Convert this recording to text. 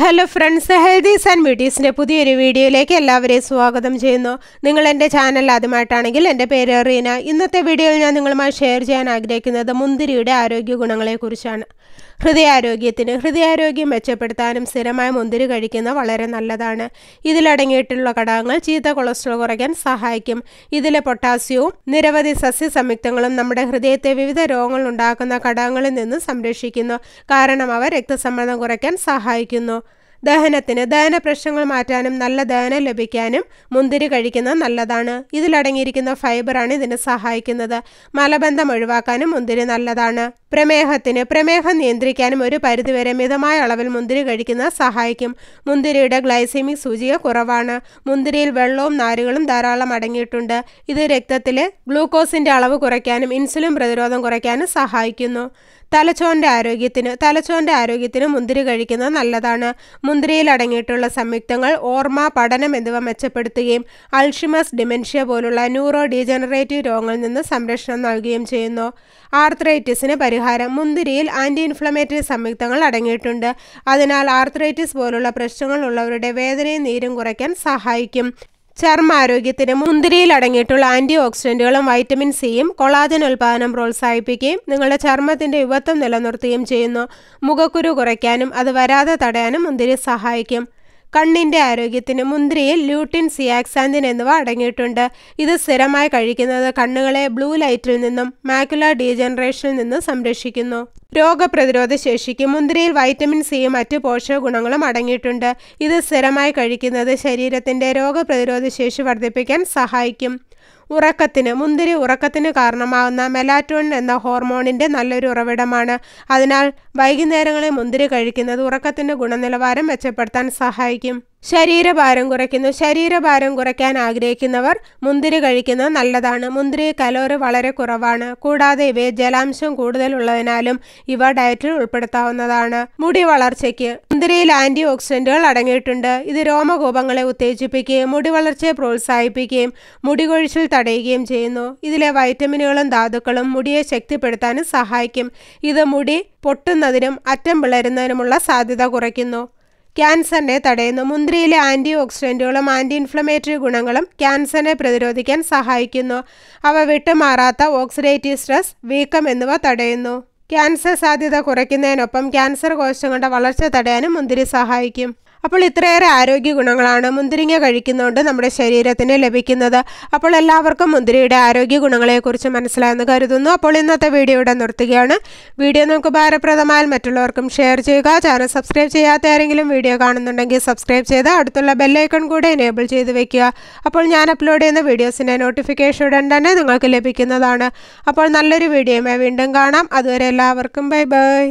hello friends healthies and ബ്യൂട്ടീസിൻ്റെ പുതിയൊരു വീഡിയോയിലേക്ക് എല്ലാവരെയും സ്വാഗതം ചെയ്യുന്നു നിങ്ങൾ എൻ്റെ ചാനൽ ആദ്യമായിട്ടാണെങ്കിൽ എൻ്റെ പേര് റീന ഇന്നത്തെ വീഡിയോയിൽ ഞാൻ നിങ്ങളുമായി ഷെയർ ചെയ്യാൻ ആഗ്രഹിക്കുന്നത് മുന്തിരിയുടെ ആരോഗ്യ ഗുണങ്ങളെക്കുറിച്ചാണ് ഹൃദയാരോഗ്യത്തിന് ഹൃദയാരോഗ്യം മെച്ചപ്പെടുത്താനും സ്ഥിരമായ മുന്തിരി കഴിക്കുന്ന വളരെ നല്ലതാണ് ഇതിലടങ്ങിയിട്ടുള്ള ഘടകങ്ങൾ ചീത്ത കൊളസ്ട്രോൾ കുറയ്ക്കാൻ സഹായിക്കും ഇതിലെ പൊട്ടാസ്യവും നിരവധി സസ്യ സംയുക്തങ്ങളും നമ്മുടെ ഹൃദയത്തെ വിവിധ രോഗങ്ങൾ ഉണ്ടാക്കുന്ന ഘടകങ്ങളിൽ നിന്ന് സംരക്ഷിക്കുന്നു കാരണം അവ രക്തസമ്മർദ്ദം കുറയ്ക്കാൻ സഹായിക്കുന്നു ദഹനത്തിന് ദഹന പ്രശ്നങ്ങൾ മാറ്റാനും നല്ല ദഹനം ലഭിക്കാനും മുന്തിരി കഴിക്കുന്നത് നല്ലതാണ് ഇതിലടങ്ങിയിരിക്കുന്ന ഫൈബറാണ് ഇതിനെ സഹായിക്കുന്നത് മലബന്ധം ഒഴിവാക്കാനും മുന്തിരി നല്ലതാണ് പ്രമേഹത്തിന് പ്രമേഹം നിയന്ത്രിക്കാനും ഒരു പരിധിവരെ മിതമായ അളവിൽ മുന്തിരി കഴിക്കുന്നത് സഹായിക്കും മുന്തിരിയുടെ ഗ്ലൈസീമിക് സൂചിക കുറവാണ് മുന്തിരിയിൽ വെള്ളവും നാരുകളും ധാരാളം അടങ്ങിയിട്ടുണ്ട് ഇത് രക്തത്തിലെ ഗ്ലൂക്കോസിന്റെ അളവ് കുറയ്ക്കാനും ഇൻസുലിൻ പ്രതിരോധം കുറയ്ക്കാനും സഹായിക്കുന്നു തലച്ചോറിന്റെ ആരോഗ്യത്തിന് തലച്ചോറിന്റെ ആരോഗ്യത്തിന് മുന്തിരി കഴിക്കുന്നത് നല്ലതാണ് മുന്തിരിയിൽ അടങ്ങിയിട്ടുള്ള സംയുക്തങ്ങൾ ഓർമ്മ പഠനം എന്നിവ മെച്ചപ്പെടുത്തുകയും അൾഷിമസ് ഡിമെൻഷ്യ പോലുള്ള ന്യൂറോ ഡീജനറേറ്റീവ് രോഗങ്ങളിൽ നിന്ന് സംരക്ഷണം നൽകുകയും ചെയ്യുന്നു ആർത്രൈറ്റിസിന് പരിഹാരം മുന്തിരിയിൽ ആൻറ്റി ഇൻഫ്ലമേറ്ററി സംയുക്തങ്ങൾ അടങ്ങിയിട്ടുണ്ട് അതിനാൽ ആർത്രൈറ്റിസ് പോലുള്ള പ്രശ്നങ്ങൾ ഉള്ളവരുടെ വേദനയും നീരും കുറയ്ക്കാൻ സഹായിക്കും ചർമ്മാരോഗ്യത്തിന് മുന്തിരിയിൽ അടങ്ങിയിട്ടുള്ള ആന്റി ഓക്സിഡന്റുകളും വൈറ്റമിൻ സിയും കൊളാജൻ ഉൽപാദനം പ്രോത്സാഹിപ്പിക്കുകയും നിങ്ങളുടെ ചർമ്മത്തിന്റെ യുവത്വം നിലനിർത്തുകയും ചെയ്യുന്നു മുഖക്കുരു കുറയ്ക്കാനും അത് വരാതെ തടയാനും മുന്തിരി സഹായിക്കും കണ്ണിന്റെ ആരോഗ്യത്തിന് മുന്തിരിയിൽ ലൂട്ടിൻ സിയാക്സാന്തിൻ എന്നിവ അടങ്ങിയിട്ടുണ്ട് ഇത് സ്ഥിരമായി കഴിക്കുന്നത് കണ്ണുകളെ ബ്ലൂ ലൈറ്റിൽ നിന്നും മാക്കുല ഡീജനറേഷനിൽ നിന്നും സംരക്ഷിക്കുന്നു രോഗപ്രതിരോധ ശേഷിക്ക് മുന്തിരിയിൽ വൈറ്റമിൻ സിയും മറ്റ് പോഷക ഗുണങ്ങളും അടങ്ങിയിട്ടുണ്ട് ഇത് സ്ഥിരമായി കഴിക്കുന്നത് ശരീരത്തിന്റെ രോഗപ്രതിരോധ ശേഷി വർദ്ധിപ്പിക്കാൻ സഹായിക്കും ഉറക്കത്തിന് മുന്തിരി ഉറക്കത്തിന് കാരണമാകുന്ന മെലാറ്റോണിൻ എന്ന ഹോർമോണിൻ്റെ നല്ലൊരു ഉറവിടമാണ് അതിനാൽ വൈകുന്നേരങ്ങളിൽ മുന്തിരി കഴിക്കുന്നത് ഉറക്കത്തിൻ്റെ ഗുണനിലവാരം മെച്ചപ്പെടുത്താൻ സഹായിക്കും ശരീരഭാരം കുറയ്ക്കുന്നു ശരീരഭാരം കുറയ്ക്കാൻ ആഗ്രഹിക്കുന്നവർ മുന്തിരി കഴിക്കുന്നത് നല്ലതാണ് മുന്തിരി കലോറി വളരെ കുറവാണ് കൂടാതെ ഇവയെ ജലാംശം കൂടുതലുള്ളതിനാലും ഇവ ഡയറ്റിൽ ഉൾപ്പെടുത്താവുന്നതാണ് മുടി വളർച്ചയ്ക്ക് മുന്തിരിയിൽ ആന്റി ഓക്സിഡന്റുകൾ അടങ്ങിയിട്ടുണ്ട് ഇത് രോമകോപങ്ങളെ ഉത്തേജിപ്പിക്കുകയും മുടി വളർച്ചയെ പ്രോത്സാഹിപ്പിക്കുകയും മുടി കൊഴിച്ചിൽ തടയുകയും ചെയ്യുന്നു ഇതിലെ വൈറ്റമിനുകളും ധാതുക്കളും മുടിയെ ശക്തിപ്പെടുത്താനും സഹായിക്കും ഇത് മുടി പൊട്ടുന്നതിനും അറ്റം പിളരുന്നതിനുമുള്ള സാധ്യത കുറയ്ക്കുന്നു ക്യാൻസറിനെ തടയുന്നു മുന്തിരിയിലെ ആൻറ്റി ഓക്സിഡൻറ്റുകളും ആൻറ്റി ഇൻഫ്ലമേറ്ററി ഗുണങ്ങളും ക്യാൻസറിനെ പ്രതിരോധിക്കാൻ സഹായിക്കുന്നു അവ വിട്ടുമാറാത്ത ഓക്സിഡേറ്റീവ് സ്ട്രെസ് വീക്കം എന്നിവ തടയുന്നു ക്യാൻസർ സാധ്യത കുറയ്ക്കുന്നതിനൊപ്പം ക്യാൻസർ കോശങ്ങളുടെ വളർച്ച തടയാനും മുന്തിരി സഹായിക്കും അപ്പോൾ ഇത്രയേറെ ആരോഗ്യ ഗുണങ്ങളാണ് മുന്തിരിങ്ങ കഴിക്കുന്നതുകൊണ്ട് നമ്മുടെ ശരീരത്തിന് ലഭിക്കുന്നത് അപ്പോൾ എല്ലാവർക്കും മുന്തിരിയുടെ ആരോഗ്യ ഗുണങ്ങളെക്കുറിച്ച് മനസ്സിലായെന്ന് കരുതുന്നു അപ്പോൾ ഇന്നത്തെ വീഡിയോ ഇവിടെ നിർത്തുകയാണ് വീഡിയോ നമുക്ക് ഭാരപ്രദമായാൽ മറ്റുള്ളവർക്കും ഷെയർ ചെയ്യുക ചാനൽ സബ്സ്ക്രൈബ് ചെയ്യാത്ത ആരെങ്കിലും വീഡിയോ കാണുന്നുണ്ടെങ്കിൽ സബ്സ്ക്രൈബ് ചെയ്ത് അടുത്തുള്ള ബെല്ലൈക്കൺ കൂടെ എനേബിൾ ചെയ്ത് വെക്കുക അപ്പോൾ ഞാൻ അപ്ലോഡ് ചെയ്യുന്ന വീഡിയോസിൻ്റെ നോട്ടിഫിക്കേഷൻ ഉടൻ തന്നെ നിങ്ങൾക്ക് ലഭിക്കുന്നതാണ് അപ്പോൾ നല്ലൊരു വീഡിയോയുമായി വീണ്ടും കാണാം അതുവരെ എല്ലാവർക്കും ബൈ ബൈ